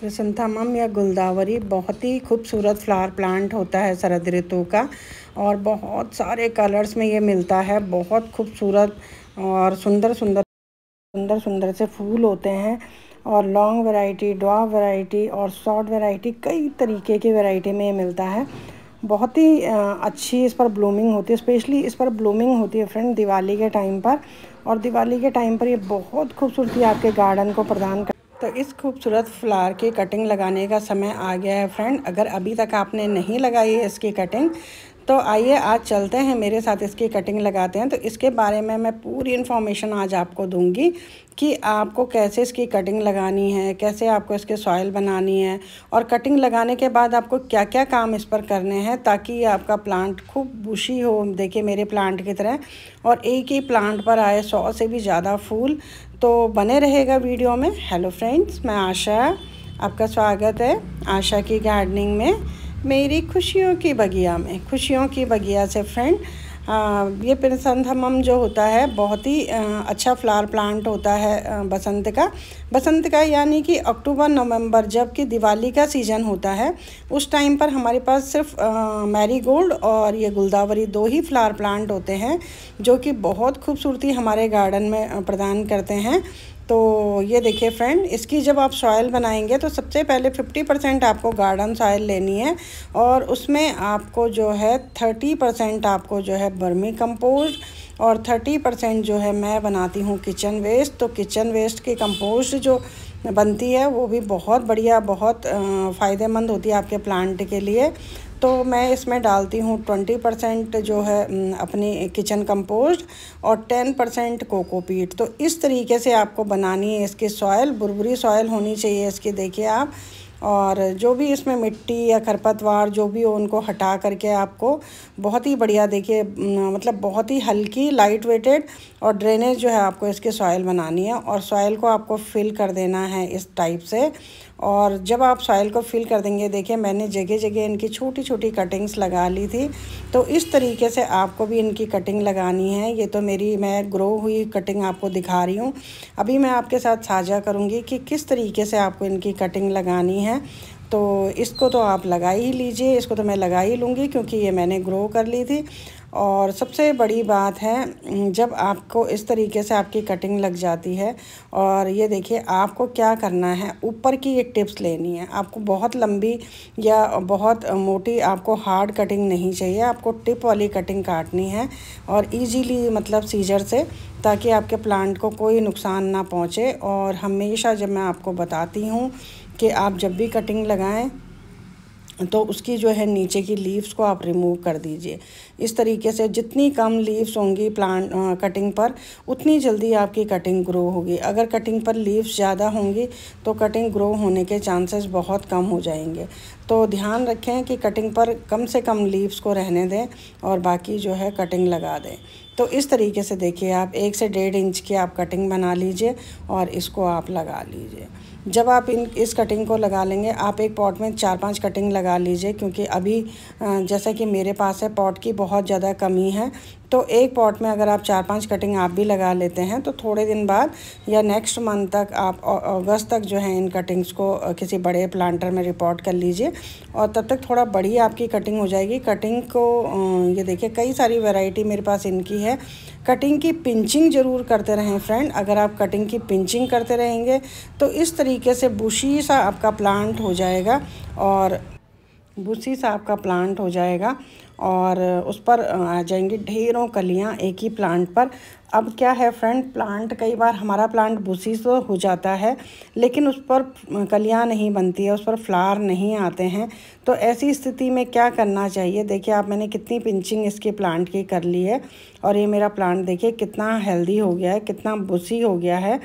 क्रिसंथमम या गुलदावरी बहुत ही खूबसूरत फ्लावर प्लांट होता है शरद ऋतु का और बहुत सारे कलर्स में ये मिलता है बहुत खूबसूरत और सुंदर सुंदर सुंदर सुंदर से फूल होते हैं और लॉन्ग वैरायटी डॉ वैरायटी और शॉर्ट वैरायटी कई तरीके की वैरायटी में ये मिलता है बहुत ही अच्छी इस पर ब्लूमिंग होती है स्पेशली इस पर ब्लूमिंग होती है फ्रेंड दिवाली के टाइम पर और दिवाली के टाइम पर ये बहुत खूबसूरती आपके गार्डन को प्रदान कर तो इस खूबसूरत फ्लावर की कटिंग लगाने का समय आ गया है फ्रेंड अगर अभी तक आपने नहीं लगाई है इसकी कटिंग तो आइए आज चलते हैं मेरे साथ इसकी कटिंग लगाते हैं तो इसके बारे में मैं पूरी इन्फॉर्मेशन आज आपको दूंगी कि आपको कैसे इसकी कटिंग लगानी है कैसे आपको इसके सॉयल बनानी है और कटिंग लगाने के बाद आपको क्या क्या काम इस पर करने हैं ताकि आपका प्लांट खूब बुशी हो देखिए मेरे प्लांट की तरह और एक ही प्लांट पर आए सौ से भी ज़्यादा फूल तो बने रहेगा वीडियो में हेलो फ्रेंड्स मैं आशा आपका स्वागत है आशा की गार्डनिंग में मेरी खुशियों की बगिया में खुशियों की बगिया से फ्रेंड ये पेनसंथमम जो होता है बहुत ही अच्छा फ्लावर प्लांट होता है बसंत का बसंत का यानी कि अक्टूबर नवंबर जबकि दिवाली का सीज़न होता है उस टाइम पर हमारे पास सिर्फ मैरी गोल्ड और ये गुलदावरी दो ही फ्लावर प्लांट होते हैं जो कि बहुत खूबसूरती हमारे गार्डन में प्रदान करते हैं तो ये देखिए फ्रेंड इसकी जब आप सॉयल बनाएंगे तो सबसे पहले 50 परसेंट आपको गार्डन सॉयल लेनी है और उसमें आपको जो है 30 परसेंट आपको जो है बर्मी कंपोस्ट और 30 परसेंट जो है मैं बनाती हूँ किचन वेस्ट तो किचन वेस्ट की कंपोस्ट जो बनती है वो भी बहुत बढ़िया बहुत फ़ायदेमंद होती है आपके प्लांट के लिए तो मैं इसमें डालती हूँ ट्वेंटी परसेंट जो है अपनी किचन कंपोस्ट और टेन परसेंट कोकोपीट तो इस तरीके से आपको बनानी है इसकी सॉयल बुरबुरी सॉयल होनी चाहिए इसकी देखिए आप और जो भी इसमें मिट्टी या खरपतवार जो भी हो उनको हटा करके आपको बहुत ही बढ़िया देखिए मतलब बहुत ही हल्की लाइट वेटेड और ड्रेनेज जो है आपको इसकी सॉइल बनानी है और सॉयल को आपको फिल कर देना है इस टाइप से और जब आप सॉइल को फिल कर देंगे देखिए मैंने जगह जगह इनकी छोटी छोटी कटिंग्स लगा ली थी तो इस तरीके से आपको भी इनकी कटिंग लगानी है ये तो मेरी मैं ग्रो हुई कटिंग आपको दिखा रही हूँ अभी मैं आपके साथ साझा करूँगी कि किस तरीके से आपको इनकी कटिंग लगानी है है तो इसको तो आप लगा ही लीजिए इसको तो मैं लगा ही लूँगी क्योंकि ये मैंने ग्रो कर ली थी और सबसे बड़ी बात है जब आपको इस तरीके से आपकी कटिंग लग जाती है और ये देखिए आपको क्या करना है ऊपर की ये टिप्स लेनी है आपको बहुत लंबी या बहुत मोटी आपको हार्ड कटिंग नहीं चाहिए आपको टिप वाली कटिंग काटनी है और इजीली मतलब सीजर से ताकि आपके प्लांट को कोई नुकसान ना पहुंचे और हमेशा जब मैं आपको बताती हूँ कि आप जब भी कटिंग लगाएं तो उसकी जो है नीचे की लीव्स को आप रिमूव कर दीजिए इस तरीके से जितनी कम लीव्स होंगी प्लांट कटिंग पर उतनी जल्दी आपकी कटिंग ग्रो होगी अगर कटिंग पर लीव्स ज़्यादा होंगी तो कटिंग ग्रो होने के चांसेस बहुत कम हो जाएंगे तो ध्यान रखें कि कटिंग पर कम से कम लीव्स को रहने दें और बाकी जो है कटिंग लगा दें तो इस तरीके से देखिए आप एक से डेढ़ इंच की आप कटिंग बना लीजिए और इसको आप लगा लीजिए जब आप इन इस कटिंग को लगा लेंगे आप एक पॉट में चार पांच कटिंग लगा लीजिए क्योंकि अभी जैसा कि मेरे पास है पॉट की बहुत ज़्यादा कमी है तो एक पॉट में अगर आप चार पांच कटिंग आप भी लगा लेते हैं तो थोड़े दिन बाद या नेक्स्ट मंथ तक आप अगस्त तक जो है इन कटिंग्स को किसी बड़े प्लांटर में रिपोर्ट कर लीजिए और तब तक थोड़ा बड़ी आपकी कटिंग हो जाएगी कटिंग को ये देखिए कई सारी वैरायटी मेरे पास इनकी है कटिंग की पिंचिंग ज़रूर करते रहें फ्रेंड अगर आप कटिंग की पिंचिंग करते रहेंगे तो इस तरीके से बुशी सा आपका प्लांट हो जाएगा और बुशी सा आपका प्लांट हो जाएगा और उस पर आ जाएंगी ढेरों कलियां एक ही प्लांट पर अब क्या है फ्रेंड प्लांट कई बार हमारा प्लांट बुसी तो हो जाता है लेकिन उस पर कलियां नहीं बनती है उस पर फ्लावर नहीं आते हैं तो ऐसी स्थिति में क्या करना चाहिए देखिए आप मैंने कितनी पिंचिंग इसके प्लांट की कर ली है और ये मेरा प्लांट देखिए कितना हेल्दी हो गया है कितना बुसी हो गया है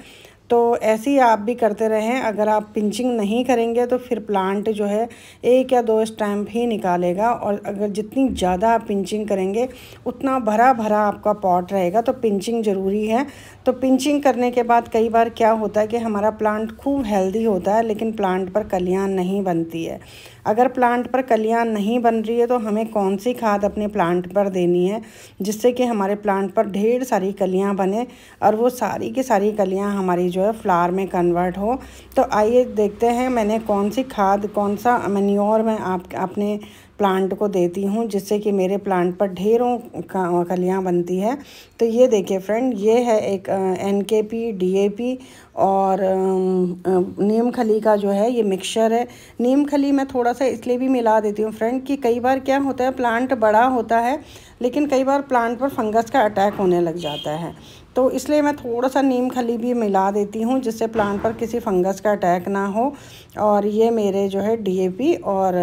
तो ऐसे ही आप भी करते रहें अगर आप पिंचिंग नहीं करेंगे तो फिर प्लांट जो है एक या दो स्टैम्प ही निकालेगा और अगर जितनी ज़्यादा आप पिंचिंग करेंगे उतना भरा भरा आपका पॉट रहेगा तो पिंचिंग ज़रूरी है तो पिंचिंग करने के बाद कई बार क्या होता है कि हमारा प्लांट खूब हेल्दी होता है लेकिन प्लांट पर कलियाँ नहीं बनती है अगर प्लांट पर कलियाँ नहीं बन रही है तो हमें कौन सी खाद अपने प्लांट पर देनी है जिससे कि हमारे प्लांट पर ढेर सारी कलियाँ बने और वो सारी की सारी कलियाँ हमारी जो है फ्लावर में कन्वर्ट हो तो आइए देखते हैं मैंने कौन सी खाद कौन सा मन्योर मैं आप अपने प्लांट को देती हूँ जिससे कि मेरे प्लांट पर ढेरों कलियाँ बनती है तो ये देखिए फ्रेंड ये है एक एन के पी डी ए पी और नीम खली का जो है ये मिक्सचर है नीम खली मैं थोड़ा सा इसलिए भी मिला देती हूँ फ्रेंड कि कई बार क्या होता है प्लांट बड़ा होता है लेकिन कई बार प्लांट पर फंगस का अटैक होने लग जाता है तो इसलिए मैं थोड़ा सा नीम खली भी मिला देती हूँ जिससे प्लांट पर किसी फंगस का अटैक ना हो और ये मेरे जो है पी और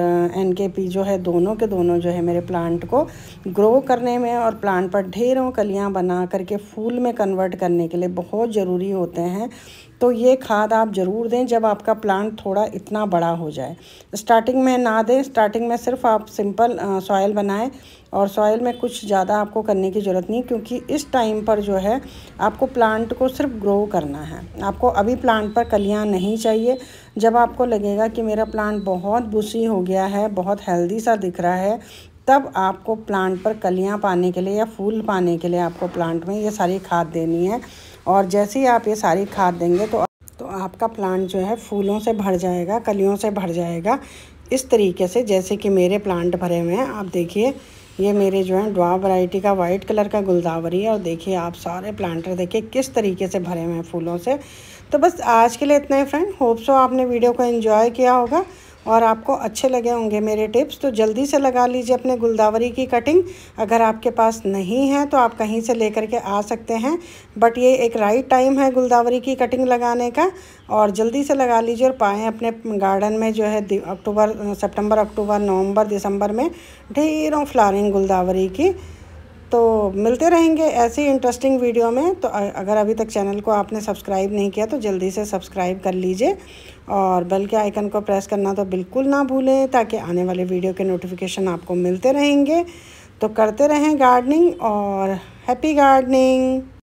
पी जो है दोनों के दोनों जो है मेरे प्लांट को ग्रो करने में और प्लांट पर ढेरों कलियां बना करके फूल में कन्वर्ट करने के लिए बहुत ज़रूरी होते हैं तो ये खाद आप ज़रूर दें जब आपका प्लांट थोड़ा इतना बड़ा हो जाए स्टार्टिंग में ना दें स्टार्टिंग में सिर्फ आप सिंपल सॉयल बनाएं और सॉयल में कुछ ज़्यादा आपको करने की ज़रूरत नहीं क्योंकि इस टाइम पर जो है आपको प्लांट को सिर्फ ग्रो करना है आपको अभी प्लांट पर कलियाँ नहीं चाहिए जब आपको लगेगा कि मेरा प्लांट बहुत बुशी हो गया है बहुत हेल्दी सा दिख रहा है तब आपको प्लांट पर कलियां पाने के लिए या फूल पाने के लिए आपको प्लांट में ये सारी खाद देनी है और जैसे ही आप ये सारी खाद देंगे तो तो आपका प्लांट जो है फूलों से भर जाएगा कलियों से भर जाएगा इस तरीके से जैसे कि मेरे प्लांट भरे हुए हैं आप देखिए ये मेरे जो है ड्वा वैरायटी का वाइट कलर का गुलदावरी है और देखिए आप सारे प्लांटर देखिए किस तरीके से भरे हुए हैं फूलों से तो बस आज के लिए इतना ही फ्रेंड होप्स सो आपने वीडियो को एंजॉय किया होगा और आपको अच्छे लगे होंगे मेरे टिप्स तो जल्दी से लगा लीजिए अपने गुलदावरी की कटिंग अगर आपके पास नहीं है तो आप कहीं से लेकर के आ सकते हैं बट ये एक राइट टाइम है गुलदावरी की कटिंग लगाने का और जल्दी से लगा लीजिए और पाएँ अपने गार्डन में जो है अक्टूबर सितंबर अक्टूबर नवंबर दिसंबर में ढेरों फ्लारिंग गुलदावरी की तो मिलते रहेंगे ऐसी इंटरेस्टिंग वीडियो में तो अगर अभी तक चैनल को आपने सब्सक्राइब नहीं किया तो जल्दी से सब्सक्राइब कर लीजिए और बेल के आइकन को प्रेस करना तो बिल्कुल ना भूलें ताकि आने वाले वीडियो के नोटिफिकेशन आपको मिलते रहेंगे तो करते रहें गार्डनिंग और हैप्पी गार्डनिंग